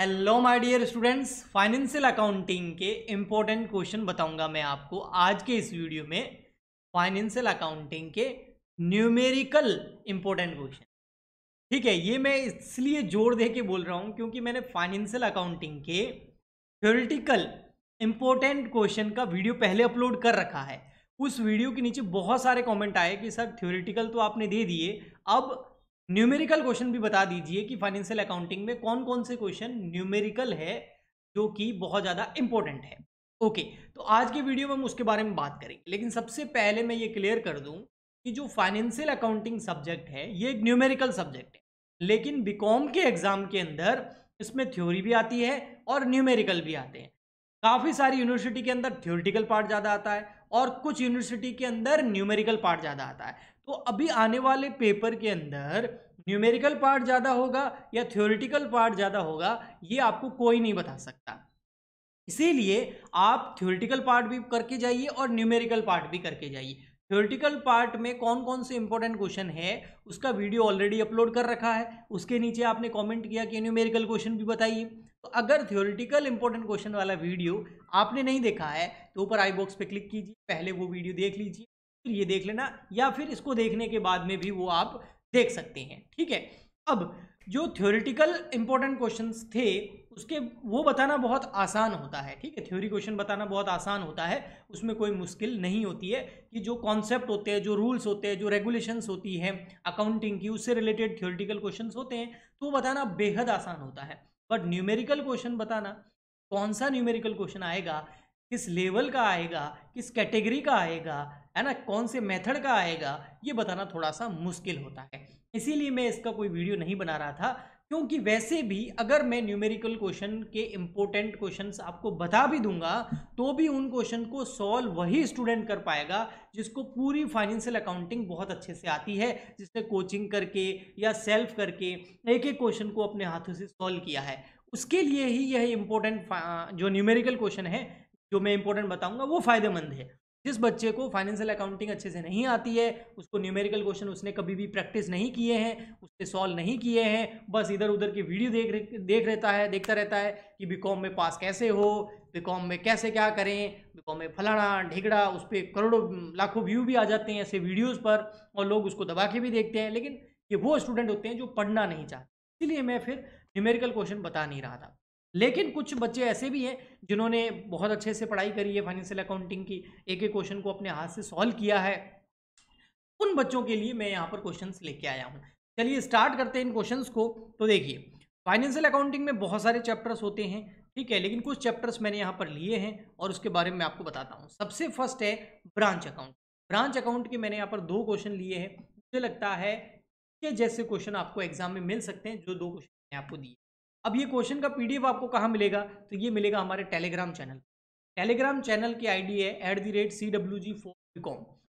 hello my dear students financial accounting के important question बताऊंगा मैं आपको आज के इस वीडियो में फाइनेंशियल अकाउंटिंग के न्यूमेरिकल इम्पोर्टेंट क्वेश्चन ठीक है ये मैं इसलिए जोर दे के बोल रहा हूँ क्योंकि मैंने फाइनेंशियल अकाउंटिंग के थ्योरिटिकल इम्पोर्टेंट क्वेश्चन का वीडियो पहले अपलोड कर रखा है उस वीडियो के नीचे बहुत सारे कॉमेंट आए कि सर थ्योरिटिकल तो आपने दे दिए अब न्यूमेरिकल क्वेश्चन भी बता दीजिए कि फाइनेंशियल अकाउंटिंग में कौन कौन से क्वेश्चन न्यूमेरिकल है जो कि बहुत ज़्यादा इंपॉर्टेंट है ओके तो आज के वीडियो में हम उसके बारे में बात करेंगे लेकिन सबसे पहले मैं ये क्लियर कर दूं कि जो फाइनेंशियल अकाउंटिंग सब्जेक्ट है ये एक न्यूमेरिकल सब्जेक्ट है लेकिन बीकॉम के एग्जाम के अंदर इसमें थ्योरी भी आती है और न्यूमेरिकल भी आते हैं काफ़ी सारी यूनिवर्सिटी के अंदर थ्योरिटिकल पार्ट ज़्यादा आता है और कुछ यूनिवर्सिटी के अंदर न्यूमेरिकल पार्ट ज़्यादा आता है तो अभी आने वाले पेपर के अंदर न्यूमेरिकल पार्ट ज़्यादा होगा या थ्योरिटिकल पार्ट ज़्यादा होगा ये आपको कोई नहीं बता सकता इसीलिए आप थ्योरिटिकल पार्ट भी करके जाइए और न्यूमेरिकल पार्ट भी करके जाइए थ्योरिटिकल पार्ट में कौन कौन से इंपॉर्टेंट क्वेश्चन है उसका वीडियो ऑलरेडी अपलोड कर रखा है उसके नीचे आपने कमेंट किया कि न्यूमेरिकल क्वेश्चन भी बताइए तो अगर थ्योरिटिकल इंपॉर्टेंट क्वेश्चन वाला वीडियो आपने नहीं देखा है तो ऊपर आई बॉक्स पे क्लिक कीजिए पहले वो वीडियो देख लीजिए ये देख लेना या फिर इसको देखने के बाद में भी वो आप देख सकते हैं ठीक है अब जो थ्योरिटिकल इंपॉर्टेंट क्वेश्चन थे उसके वो बताना बहुत आसान होता है ठीक है थ्योरी क्वेश्चन बताना बहुत आसान होता है उसमें कोई मुश्किल नहीं होती है कि जो कॉन्सेप्ट होते हैं जो रूल्स होते हैं जो रेगुलेशंस होती हैं अकाउंटिंग की उससे रिलेटेड थ्योरिटिकल क्वेश्चन होते हैं तो बताना बेहद आसान होता है बट न्यूमेरिकल क्वेश्चन बताना कौन सा न्यूमेरिकल क्वेश्चन आएगा किस लेवल का आएगा किस कैटेगरी का आएगा है ना कौन से मेथड का आएगा ये बताना थोड़ा सा मुश्किल होता है इसीलिए मैं इसका कोई वीडियो नहीं बना रहा था क्योंकि वैसे भी अगर मैं न्यूमेरिकल क्वेश्चन के इम्पोर्टेंट क्वेश्चन आपको बता भी दूंगा तो भी उन क्वेश्चन को सॉल्व वही स्टूडेंट कर पाएगा जिसको पूरी फाइनेंशियल अकाउंटिंग बहुत अच्छे से आती है जिसने कोचिंग करके या सेल्फ करके एक एक क्वेश्चन को अपने हाथों से सॉल्व किया है उसके लिए ही यह इम्पोर्टेंट जो न्यूमेरिकल क्वेश्चन है जो मैं इम्पोर्टेंट बताऊँगा वो फायदेमंद है जिस बच्चे को फाइनेंशियल अकाउंटिंग अच्छे से नहीं आती है उसको न्यूमेरिकल क्वेश्चन उसने कभी भी प्रैक्टिस नहीं किए हैं उसने सॉल्व नहीं किए हैं बस इधर उधर की वीडियो देख देख रहता है देखता रहता है कि बी में पास कैसे हो बी में कैसे क्या करें बी में फलाना ढिगड़ा उस पर करोड़ों लाखों व्यू भी आ जाते हैं ऐसे वीडियोज़ पर और लोग उसको दबा के भी देखते हैं लेकिन ये वो स्टूडेंट होते हैं जो पढ़ना नहीं चाहते इसलिए मैं फिर न्यूमेरिकल क्वेश्चन बता नहीं रहा था लेकिन कुछ बच्चे ऐसे भी हैं जिन्होंने बहुत अच्छे से पढ़ाई करी है फाइनेंशियल अकाउंटिंग की एक एक क्वेश्चन को अपने हाथ से सॉल्व किया है उन बच्चों के लिए मैं यहाँ पर क्वेश्चन लेके आया हूँ चलिए स्टार्ट करते हैं इन क्वेश्चन को तो देखिए फाइनेंशियल अकाउंटिंग में बहुत सारे चैप्टर्स होते हैं ठीक है लेकिन कुछ चैप्टर्स मैंने यहाँ पर लिए हैं और उसके बारे में आपको बताता हूँ सबसे फर्स्ट है ब्रांच अकाउंट ब्रांच अकाउंट के मैंने यहाँ पर दो क्वेश्चन लिए हैं मुझे लगता है कि जैसे क्वेश्चन आपको एग्जाम में मिल सकते हैं जो दो क्वेश्चन मैंने आपको दिए अब ये क्वेश्चन का पीडीएफ आपको कहाँ मिलेगा तो ये मिलेगा हमारे टेलीग्राम चैनल टेलीग्राम चैनल की आईडी है at the rate C W G four com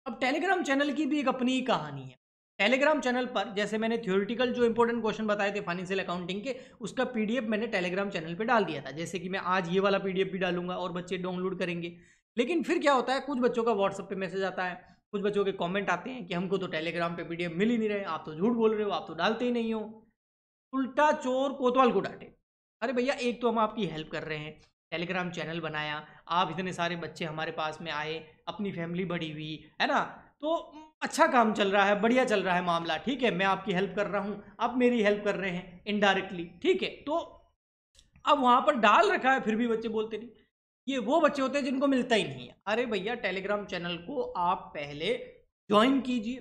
अब टेलीग्राम चैनल की भी एक अपनी कहानी है टेलीग्राम चैनल पर जैसे मैंने थ्योरिटिकल जो इंपॉर्टेंट क्वेश्चन बताए थे फाइनेंशियल अकाउंटिंग के उसका पीडीएफ मैंने टेलीग्राम चैनल पे डाल दिया था जैसे कि मैं आज ये वाला पीडीएफ भी डालूंगा और बच्चे डाउनलोड करेंगे लेकिन फिर क्या होता है कुछ बच्चों का व्हाट्सअप पे मैसेज आता है कुछ बच्चों के कमेंट आते हैं कि हमको तो टेलीग्राम पे पीडीएफ मिल ही नहीं रहे आप तो झूठ बोल रहे हो आप तो डालते ही नहीं हो उल्टा चोर कोतवाल को डांटे अरे भैया एक तो हम आपकी हेल्प कर रहे हैं टेलीग्राम चैनल बनाया आप इतने सारे बच्चे हमारे पास में आए अपनी फैमिली बड़ी हुई है ना तो अच्छा काम चल रहा है बढ़िया चल रहा है मामला ठीक है मैं आपकी हेल्प कर रहा हूँ आप मेरी हेल्प कर रहे हैं इनडायरेक्टली ठीक है तो अब वहाँ पर डाल रखा है फिर भी बच्चे बोलते नहीं ये वो बच्चे होते हैं जिनको मिलता ही नहीं है अरे भैया टेलीग्राम चैनल को आप पहले ज्वाइन कीजिए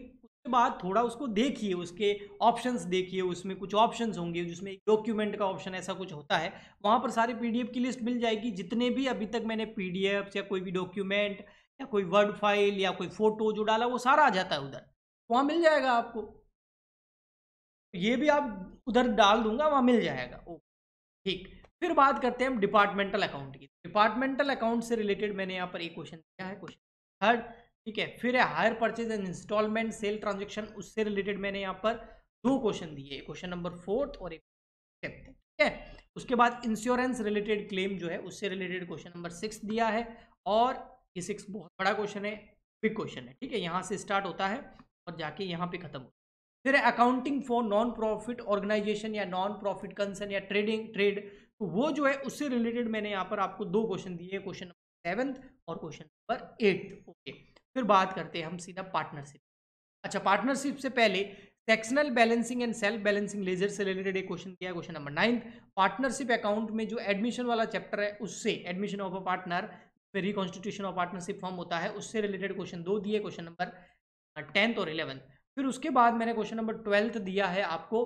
बाद थोड़ा उसको देखिए उसके ऑप्शंस देखिए उसमें कुछ ऑप्शंस होंगे जिसमें डॉक्यूमेंट का ऑप्शन ऐसा कुछ होता है वहाँ पर सारे पीडीएफ की लिस्ट मिल जाएगी जितने भी अभी तक मैंने पीडीएफ या कोई भी डॉक्यूमेंट या कोई वर्ड फाइल या कोई फोटो जो डाला वो सारा आ जाता है उधर वहाँ मिल जाएगा आपको ये भी आप उधर डाल दूंगा वहाँ मिल जाएगा ओके ठीक फिर बात करते हैं हम डिपार्टमेंटल अकाउंट की डिपार्टमेंटल अकाउंट से रिलेटेड मैंने यहाँ पर एक क्वेश्चन दिया है क्वेश्चन थर्ड ठीक है फिर है hire purchase and instalment sale transaction उससे रिलेटेड मैंने यहाँ पर दो क्वेश्चन दिए क्वेश्चन नंबर फोर्थ और एक ठीक है उसके बाद इंश्योरेंस रिलेटेड क्लेम जो है उससे रिलेटेड क्वेश्चन नंबर सिक्स दिया है और ये सिक्स बहुत बड़ा क्वेश्चन है बिग क्वेश्चन है ठीक है यहाँ से स्टार्ट होता है और जाके यहाँ पे खत्म होता है फिर accounting for non profit organisation या नॉन प्रॉफिट कंसर्न या ट्रेडिंग ट्रेड तो वो जो है उससे रिलेटेड मैंने यहाँ पर आपको दो क्वेश्चन दिए क्वेश्चन नंबर सेवन्थ और क्वेश्चन नंबर एट्थ ओके फिर बात करते हैं हम सीधा पार्टनरशिप अच्छा पार्टनरशिप से पहले sectional balancing and self balancing ledger से रिलेटेड एक क्वेश्चन किया question number ninth partnership account में जो एडमिशन वाला चैप्टर है उससे एडमिशन ऑफ अ पार्टनर में रिकॉन्स्टिट्यूशन ऑफ पार्टनरशिप फॉर्म होता है उससे रिलेटेड क्वेश्चन दो दिए क्वेश्चन नंबर टेंथ और इलेवंथ फिर उसके बाद मैंने क्वेश्चन नंबर ट्वेल्थ दिया है आपको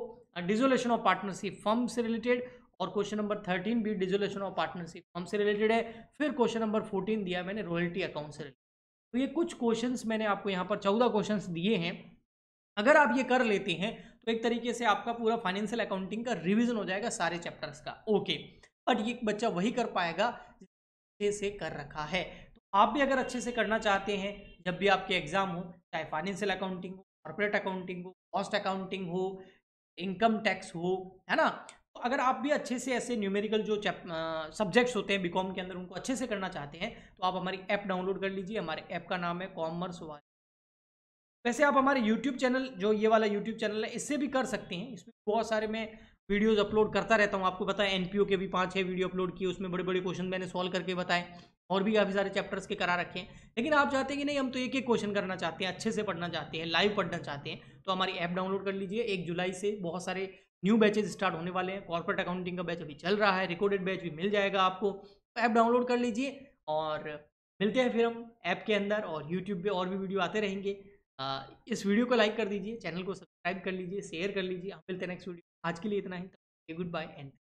डिजोलेशन ऑफ पार्टनरशिप फॉर्म से रिलेटेड और क्वेश्चन नंबर थर्टीन भी डिजोलेशन ऑफ पार्टनरशिप फॉर्म से रिलेटेड है फिर क्वेश्चन नंबर फोर्टीन दिया मैंने रॉयल्टी अकाउंट से रिलेटेड तो ये कुछ क्वेश्चंस मैंने आपको यहाँ पर चौदह क्वेश्चंस दिए हैं अगर आप ये कर लेते हैं तो एक तरीके से आपका पूरा फाइनेंशियल अकाउंटिंग का रिविजन हो जाएगा सारे चैप्टर्स का ओके बट ये बच्चा वही कर पाएगा अच्छे से कर रखा है तो आप भी अगर अच्छे से करना चाहते हैं जब भी आपके एग्जाम हो चाहे फाइनेंशियल अकाउंटिंग हो कॉर्पोरेट अकाउंटिंग हो कॉस्ट अकाउंटिंग हो इनकम टैक्स हो है ना तो अगर आप भी अच्छे से ऐसे न्यूमेरिकल जो सब्जेक्ट्स होते हैं बीकॉम के अंदर उनको अच्छे से करना चाहते हैं तो आप हमारी ऐप डाउनलोड कर लीजिए हमारे ऐप का नाम है कॉमर्स वाले वैसे आप हमारे यूट्यूब चैनल जो ये वाला यूट्यूब चैनल है इससे भी कर सकते हैं इसमें बहुत सारे मैं वीडियोज अपलोड करता रहता हूँ आपको पता है एनपीओ के भी पाँच छः वीडियो अपलोड किए उसमें बड़े बड़े क्वेश्चन मैंने सॉल्व करके बताए और भी काफ़ी सारे चैप्टर्स के करा रखे हैं लेकिन आप चाहते हैं कि नहीं हम तो एक एक क्वेश्चन करना चाहते हैं अच्छे से पढ़ना चाहते हैं लाइव पढ़ना चाहते हैं तो हमारी ऐप डाउनलोड कर लीजिए एक जुलाई से बहुत सारे न्यू बैचेज स्टार्ट होने वाले हैं कॉर्पोरेट अकाउंटिंग का बैच अभी चल रहा है रिकॉर्डेड बैच भी मिल जाएगा आपको तो ऐप डाउनलोड कर लीजिए और मिलते हैं फिर हम ऐप के अंदर और यूट्यूब पे और भी वीडियो आते रहेंगे आ, इस वीडियो को लाइक कर दीजिए चैनल को सब्सक्राइब कर लीजिए शेयर कर लीजिए हम मिलते हैं नेक्स्ट वीडियो आज के लिए इतना ही गुड बाय एंड